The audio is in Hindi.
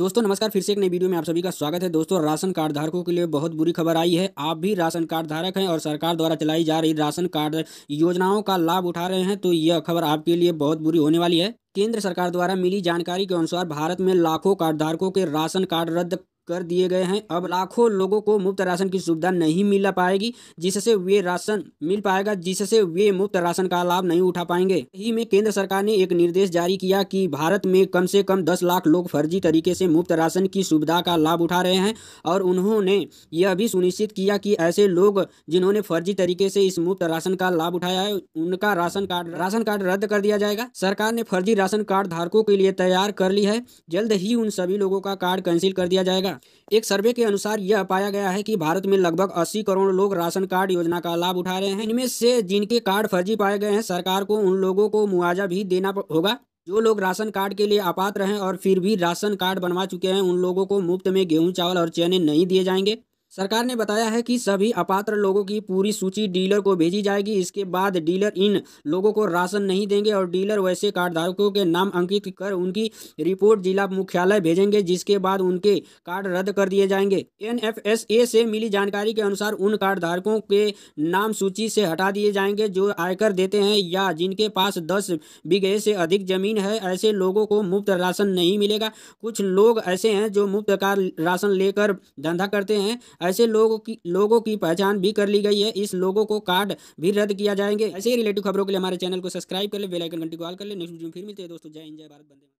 दोस्तों नमस्कार फिर से एक नई वीडियो में आप सभी का स्वागत है दोस्तों राशन कार्ड धारकों के लिए बहुत बुरी खबर आई है आप भी राशन कार्ड धारक हैं और सरकार द्वारा चलाई जा रही राशन कार्ड योजनाओं का लाभ उठा रहे हैं तो यह खबर आपके लिए बहुत बुरी होने वाली है केंद्र सरकार द्वारा मिली जानकारी के अनुसार भारत में लाखों कार्ड धारकों के राशन कार्ड रद्द कर दिए गए हैं अब लाखों लोगों को मुफ्त राशन की सुविधा नहीं मिल पाएगी जिससे वे राशन मिल पाएगा जिससे वे मुफ्त राशन का लाभ नहीं उठा पाएंगे यही में केंद्र सरकार ने एक निर्देश जारी किया कि भारत में कम से कम 10 लाख लोग फर्जी तरीके से मुफ्त राशन की सुविधा का लाभ उठा रहे हैं और उन्होंने यह भी सुनिश्चित किया कि ऐसे लोग जिन्होंने फर्जी तरीके से इस मुफ्त राशन का लाभ उठाया है उनका राशन कार्ड राशन कार्ड रद्द कर दिया जाएगा सरकार ने फर्जी राशन कार्ड धारकों के लिए तैयार कर ली है जल्द ही उन सभी लोगों का कार्ड कैंसिल कर दिया जाएगा गया एक सर्वे के अनुसार यह पाया गया है कि भारत में लगभग 80 करोड़ लोग राशन कार्ड योजना का लाभ उठा रहे हैं इनमें से जिनके कार्ड फर्जी पाए गए हैं सरकार को उन लोगों को मुआवजा भी देना होगा जो लोग राशन कार्ड के लिए आपात्र हैं और फिर भी राशन कार्ड बनवा चुके हैं उन लोगों को मुफ्त में गेहूं चावल और चने नहीं दिए जाएंगे सरकार ने बताया है कि सभी अपात्र लोगों की पूरी सूची डीलर को भेजी जाएगी इसके बाद डीलर इन लोगों को राशन नहीं देंगे और डीलर वैसे कार्डधारकों के नाम अंकित कर उनकी रिपोर्ट जिला मुख्यालय भेजेंगे जिसके बाद उनके कार्ड रद्द कर दिए जाएंगे एनएफएसए से मिली जानकारी के अनुसार उन कार्डधारकों के नाम सूची से हटा दिए जाएंगे जो आयकर देते हैं या जिनके पास दस बीघे से अधिक जमीन है ऐसे लोगों को मुफ्त राशन नहीं मिलेगा कुछ लोग ऐसे हैं जो मुफ्त का राशन लेकर धंधा करते हैं ऐसे लोगों की लोगों की पहचान भी कर ली गई है इस लोगों को कार्ड भी रद्द किया जाएंगे ऐसे ही रिलेटिव खबरों के लिए हमारे चैनल को सब्सक्राइब कर ले बेलाइकन घंटी कॉल कर ले नेक्स्ट वीडियो में फिर मिलते हैं दोस्तों जय हिंद जय भारत बंदे